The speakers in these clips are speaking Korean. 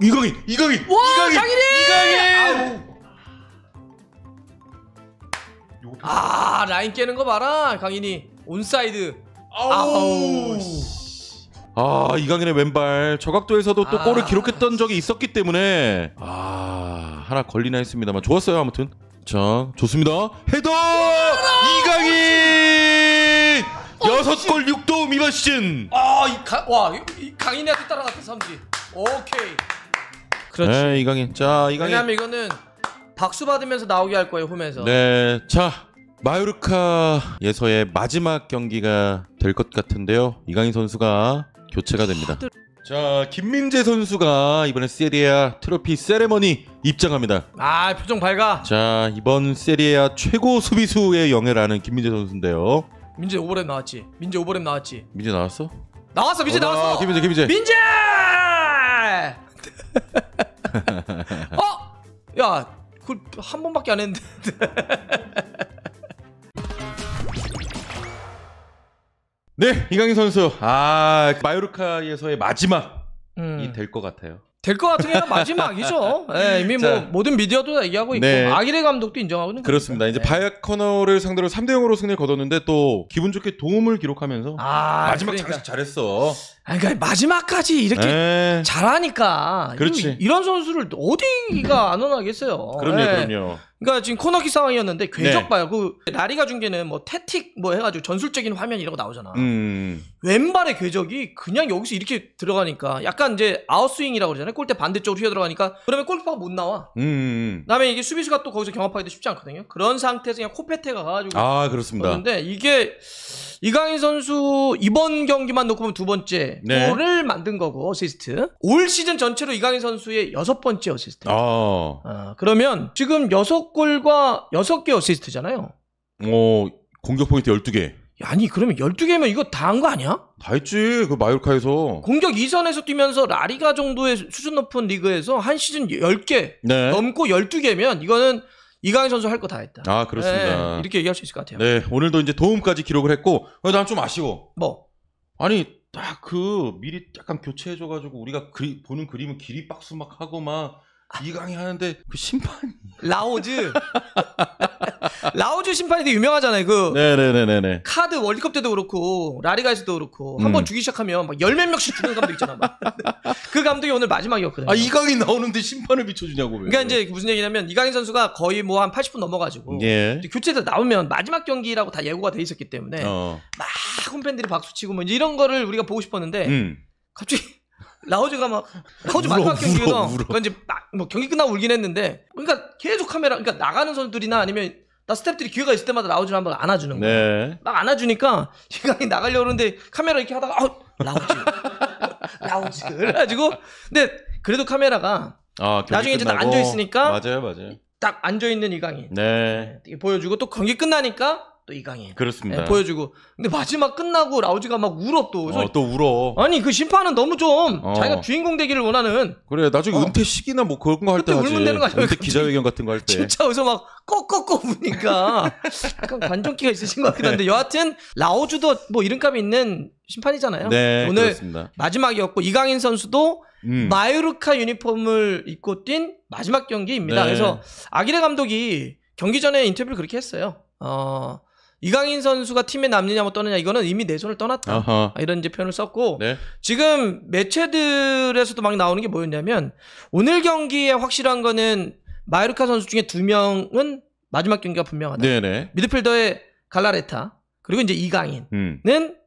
이강인, 이강인, 와, 이강인, 장인이! 이강인. 아우. 아 라인 깨는 거 봐라 강인이 온사이드. 아우. 아 이강인의 왼발 저각도에서도 또 아. 골을 기록했던 적이 있었기 때문에 아 하나 걸리나 했습니다만 좋았어요 아무튼 자 좋습니다 헤더 아, 이강인 아, 여섯 골 6도움 이번 시즌 아이 와 강인이한테 따라갔던 사람들이 오케이 그렇지. 네, 이강인. 자, 이강인. 왜냐면 이거는 박수 받으면서 나오게 할 거예요 홈에서. 네, 자 마요르카 에서의 마지막 경기가 될 것 같은데요. 이강인 선수가 교체가 됩니다. 아, 자, 김민재 선수가 이번에 세리아 에 트로피 세레머니 입장합니다. 아 표정 밝아. 자, 이번 세리아 에 최고 수비수의 영예라는 김민재 선수인데요. 민재 오버랩 나왔지. 민재 오버랩 나왔지. 민재 나왔어? 나왔어 민재 어, 나왔어. 김민재, 김민재. 민재! 어? 야, 그걸 한 번밖에 안 했는데. 네, 이강인 선수. 아, 마요르카에서의 마지막이 음. 될것 같아요. 될것 같은 게 마지막이죠. 네, 이미 자, 뭐 모든 미디어도 다 얘기하고 있고 네. 아기레 감독도 인정하고 있는 그렇습니다. 거니까. 이제 바야어 커너를 상대로 3대 0으로 승리를 거뒀는데 또 기분 좋게 도움을 기록하면서 아, 마지막 그러니까. 장식 잘했어. 아니, 그러니까 마지막까지 이렇게 에이. 네. 잘하니까 그렇지. 이런 선수를 어디가 안 원하겠어요. 그럼요, 네. 그럼요. 그러니까 지금 코너킥 상황이었는데 궤적 봐요. 네. 그 나리가 중계는 뭐테틱뭐 해가지고 전술적인 화면 이라고 나오잖아. 음, 음, 음. 왼발의 궤적이 그냥 여기서 이렇게 들어가니까 약간 이제 아웃스윙이라고 그러잖아요. 골대 반대쪽으로 휘어 들어가니까 그러면 골키퍼가 못 나와. 음, 음. 그다음에 이게 수비수가 또 거기서 경합하기도 쉽지 않거든요. 그런 상태에서 그냥 코페테가 가가지고 아 그렇습니다. 그런데 이게 이강인 선수 이번 경기만 놓고 보면 두 번째 네. 골을 만든 거고 어시스트 올 시즌 전체로 이강인 선수의 여섯 번째 어시스트. 아. 어, 그러면 지금 여섯 골과 6개 어시스트잖아요. 어, 공격 포인트 12개. 아니, 그러면 12개면 이거 다 한 거 아니야? 다 했지. 그마요카에서 공격 2선에서 뛰면서 라리가 정도의 수준 높은 리그에서 한 시즌 10개 네. 넘고 12개면 이거는 이강인 선수 할 거 다 했다. 아, 그렇습니다. 네, 이렇게 얘기할 수 있을 것 같아요. 네, 오늘도 이제 도움까지 기록을 했고, 어, 난좀 아쉬워. 뭐? 아니, 딱 그 미리 약간 교체해줘가지고 우리가 그리, 보는 그림은 길이 박수 막 하고 막 이강이 하는데 그심판 라오즈 라오즈 심판이 되게 유명하잖아요. 그 네네네네. 카드 월드컵 때도 그렇고 라리가에서도 그렇고 한번 음. 주기 시작하면 막열 몇 명씩 주는 감독 있잖아. 그 감독이 오늘 마지막이었거든요. 아이강이 나오는데 심판을 비춰주냐고. 왜. 그러니까 이제 무슨 얘기냐면 이강인 선수가 거의 뭐 한 80분 넘어가지고 예. 교체에서 나오면 마지막 경기라고 다 예고가 돼 있었기 때문에 어. 막 홈팬들이 박수치고 뭐이 이런 거를 우리가 보고 싶었는데 음. 갑자기 라오즈가 막 라오즈 울어, 마지막 경기에서 그러니까 이제 막, 뭐 경기 끝나고 울긴 했는데 그러니까 계속 카메라 그러니까 나가는 선수들이나 아니면 나 스탭들이 기회가 있을 때마다 라오즈를 한번 안아주는 거야. 네. 막 안아주니까 시간이 나가려고 그러는데 카메라 이렇게 하다가 아 라오즈 라오즈 그래가지고 근데 그래도 카메라가 아, 나중에 이제 딱 앉아 있으니까 맞아요, 맞아요. 딱 앉아 있는 이강인 네. 네 이 보여주고 또 경기 끝나니까 또 이강인 그렇습니다. 예, 보여주고 근데 마지막 끝나고 라우즈가막 울어 또. 어, 또 울어. 아니 그 심판은 너무 좀 어. 자기가 주인공 되기를 원하는 그래 나중에 어. 은퇴식이나 뭐 그런 거 할때 하지. 울면 되는 거 아니야? 은퇴 기자회견 같은 거 할 때. 진짜 여기서 막 꺽꺽꺽 우니까 약간 관종기가 있으신 것 같긴 한데 네. 여하튼 라우즈도뭐 이름값 있는 심판이잖아요. 네, 오늘 그렇습니다. 마지막이었고 이강인 선수도 음. 마요르카 유니폼을 입고 뛴 마지막 경기입니다. 네. 그래서 아기레 감독이 경기 전에 인터뷰를 그렇게 했어요. 어, 이강인 선수가 팀에 남느냐 뭐 떠느냐 이거는 이미 내손을 떠났다 아하. 아, 이런 이제 표현을 썼고 네. 지금 매체들에서도 막 나오는 게 뭐였냐면 오늘 경기에 확실한 거는 마요르카 선수 중에 두 명은 마지막 경기가 분명하다. 네네. 네. 미드필더의 갈라레타 그리고 이제 이강인은 음.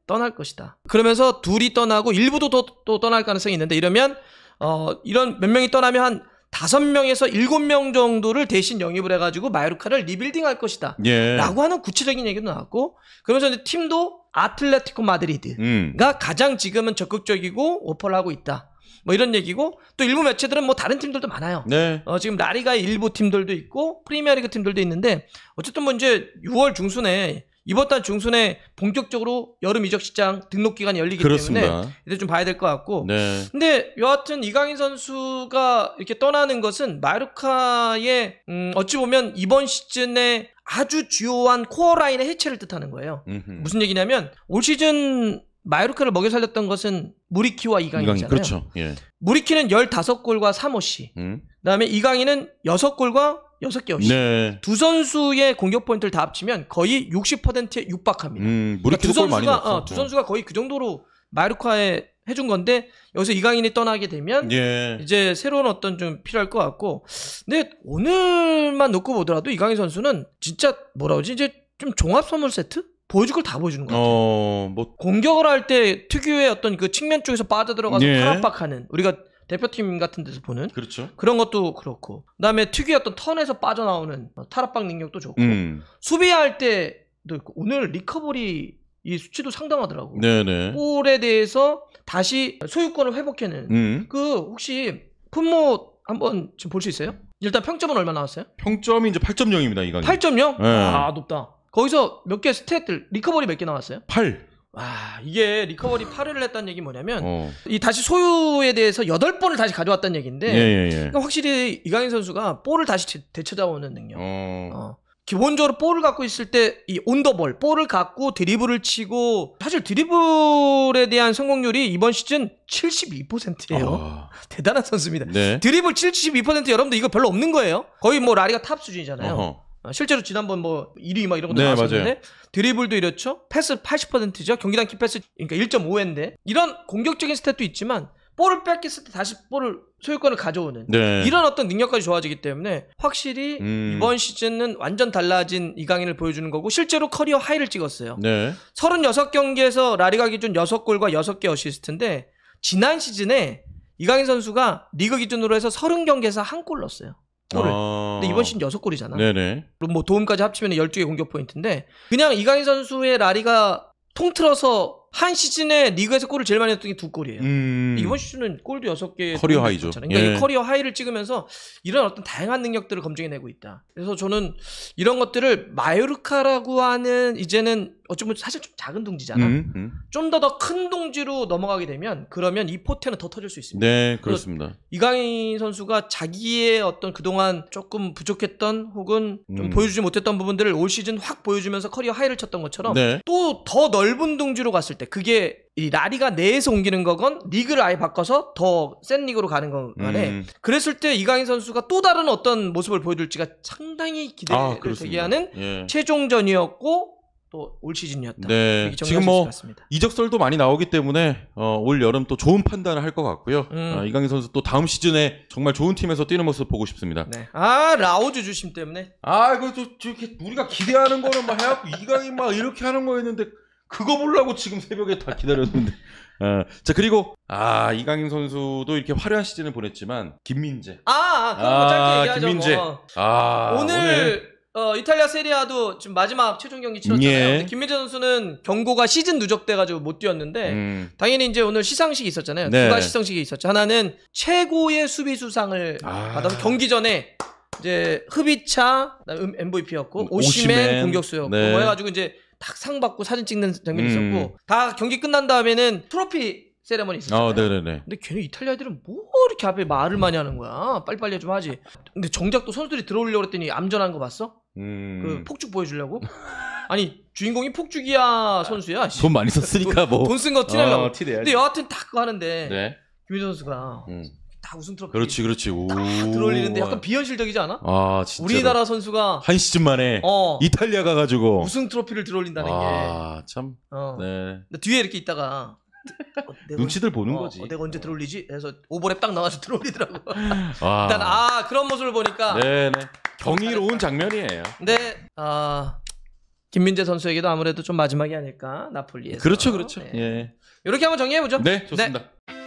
떠날 것이다. 그러면서 둘이 떠나고 일부도 또, 또 떠날 가능성이 있는데 이러면 어 이런 몇 명이 떠나면 한5 명에서 7명 정도를 대신 영입을 해가지고 마요르카를 리빌딩할 것이다. 예. 라고 하는 구체적인 얘기도 나왔고 그러면서 이제 팀도 아틀레티코 마드리드가 음. 가장 지금은 적극적이고 오퍼를 하고 있다. 뭐 이런 얘기고 또 일부 매체들은 뭐 다른 팀들도 많아요. 네. 어, 지금 라리가 일부 팀들도 있고 프리미어리그 팀들도 있는데 어쨌든 뭐 이제 6월 중순에 이번 달 중순에 본격적으로 여름 이적 시장 등록 기간이 열리기 그렇습니다. 때문에 이제 좀 봐야 될 것 같고. 네. 근데 여하튼 이강인 선수가 이렇게 떠나는 것은 마루카의 음, 어찌 보면 이번 시즌에 아주 주요한 코어 라인의 해체를 뜻하는 거예요. 음흠. 무슨 얘기냐면 올 시즌 마요르카를 먹여 살렸던 것은 무리키와 이강인이잖아요. 그렇죠. 예. 무리키는 15골과 3호시. 음. 그다음에 이강인은 6골과 6섯 개씩. 네. 두 선수의 공격 포인트를 다 합치면 거의 60%에 육박합니다. 음, 그러니까 두 선수가 어, 두 선수가 거의 그 정도로 마루카에 해준 건데 여기서 이강인이 떠나게 되면 예. 이제 새로운 어떤 좀 필요할 것 같고 근데 오늘만 놓고 보더라도 이강인 선수는 진짜 뭐라 그러지 이제 좀 종합 선물 세트 보여줄 걸 다 보여주는 것 같아요. 어, 뭐... 공격을 할 때 특유의 어떤 그 측면 쪽에서 빠져들어가서 예. 탈압박하는 우리가 대표팀 같은 데서 보는 그렇죠. 그런 것도 그렇고 그다음에 특유였던 턴에서 빠져나오는 뭐 탈압박 능력도 좋고 음. 수비할 때도 있고 오늘 리커버리 이 수치도 상당하더라고. 네네. 볼에 대해서 다시 소유권을 회복해는 음. 그 혹시 품모 한번 지금 볼수 있어요? 일단 평점은 얼마 나왔어요? 평점이 이제 8.0입니다, 이건 8.0? 네. 아, 높다. 거기서 몇 개 스탯들 리커버리 몇 개 나왔어요? 8. 아, 이게 리커버리 8회를 했다는 얘기 뭐냐면 어. 이 다시 소유에 대해서 8번을 다시 가져왔다는 얘기인데 예, 예, 예. 그러니까 확실히 이강인 선수가 볼을 다시 되찾아오는 능력. 어. 어. 기본적으로 볼을 갖고 있을 때이 온더볼 볼을 갖고 드리블을 치고 사실 드리블에 대한 성공률이 이번 시즌 72%예요. 어... 아. 대단한 선수입니다. 네. 드리블 72% 여러분들 이거 별로 없는 거예요. 거의 뭐 라리가 탑 수준이잖아요. 어허. 어, 실제로 지난번 뭐 1위 막 이런 것도 네, 나왔었는데 맞아요. 드리블도 이렇죠. 패스 80%죠. 경기당 키패스 그러니까 1.5회인데 이런 공격적인 스탯도 있지만 볼을 뺏겼을 때 다시 볼을 소유권을 가져오는 네. 이런 어떤 능력까지 좋아지기 때문에 확실히 음. 이번 시즌은 완전 달라진 이강인을 보여주는 거고 실제로 커리어 하이를 찍었어요. 네. 36경기에서 라리가 기준 6골과 6개 어시스트인데 지난 시즌에 이강인 선수가 리그 기준으로 해서 30경기에서 한 골 넣었어요. 골을. 아. 근데 이번 시즌 여섯 골이잖아 네네. 그럼 뭐 도움까지 합치면 12개 공격 포인트인데 그냥 이강인 선수의 라리가 통틀어서 한 시즌에 리그에서 골을 제일 많이 했던 게 두 골이에요. 음... 이번 시즌은 골도 여섯 개 커리어 하이죠. 그러니까 예. 커리어 하이를 찍으면서 이런 어떤 다양한 능력들을 검증해내고 있다. 그래서 저는 이런 것들을 마요르카라고 하는 이제는 어쩌면 사실 좀 작은 동지잖아 음, 음. 좀더 더 큰동지로 넘어가게 되면 그러면 이 포텐은 더 터질 수 있습니다. 네, 그렇습니다. 이강인 선수가 자기의 어떤 그동안 조금 부족했던 혹은 좀 음. 보여주지 못했던 부분들을 올 시즌 확 보여주면서 커리어 하이를 쳤던 것처럼 네. 또더 넓은 동지로 갔을 때 그게 이 라리가 내에서 옮기는 거건 리그를 아예 바꿔서 더 센 리그로 가는 거 간에 음. 그랬을 때 이강인 선수가 또 다른 어떤 모습을 보여줄지가 상당히 기대를 아, 되게 하는 예. 최종전이었고 또올 시즌이었다. 네. 지금 뭐 이적설도 많이 나오기 때문에 어, 올 여름 또 좋은 판단을 할 것 같고요. 음. 어, 이강인 선수 또 다음 시즌에 정말 좋은 팀에서 뛰는 모습 보고 싶습니다. 네. 아 라오즈 주심 때문에. 아 이거 또 이렇게 우리가 기대하는 거는 막 해갖고 이강인 막 이렇게 하는 거였는데 그거 보려고 지금 새벽에 다 기다렸는데. 어, 자 그리고 아 이강인 선수도 이렇게 화려한 시즌을 보냈지만 김민재. 아, 아 그거 아, 짧게 얘기하죠. 김민재. 뭐. 아 오늘... 오늘... 어, 이탈리아 세리아도 지금 마지막 최종 경기 치렀잖아요. 예. 김민재 선수는 경고가 시즌 누적돼가지고 못 뛰었는데 음. 당연히 이제 오늘 시상식이 있었잖아요. 네. 두 가지 시상식이 있었죠. 하나는 최고의 수비 수상을 아. 받아서 경기 전에 이제 흡이차 MVP였고 오시맨, 오시맨. 공격수였고 네. 뭐 해가지고 이제 딱상 받고 사진 찍는 장면이 음. 있었고 다 경기 끝난 다음에는 트로피 세레머니 있었잖아요. 아, 네네네. 근데 걔네 이탈리아 애들은 뭐 이렇게 앞에 말을 많이 하는 거야. 빨리빨리 좀 하지. 근데 정작 또 선수들이 들어오려고 했더니 암전한 거 봤어? 음... 그 폭죽 보여주려고? 아니 주인공이 폭죽이야 아, 선수야. 씨. 돈 많이 썼으니까 뭐. 돈 쓴 거 티날라고. 어, 아, 근데 여하튼 다 그거 하는데 네. 김민수 선수가 음. 다 우승 트로피. 그렇지, 그렇지. 오. 들어올리는데 약간 비현실적이지 않아? 아, 진짜. 우리나라 선수가 한 시즌 만에 어, 이탈리아 가가지고 우승 트로피를 들어올린다는 아, 게. 아, 참. 어. 네. 뒤에 이렇게 있다가 어, 눈치들 보는 어, 거지. 어, 내가 언제 들어올리지? 해서 오버랩 딱 나와서 들어올리더라고. 아. 일단 아 그런 모습을 보니까. 네네. 네. 경이로운 장면이에요. 근데 어, 김민재 선수에게도 아무래도 좀 마지막이 아닐까 나폴리에서. 그렇죠, 그렇죠. 네. 예. 이렇게 한번 정리해 보죠. 네, 네, 좋습니다. 네.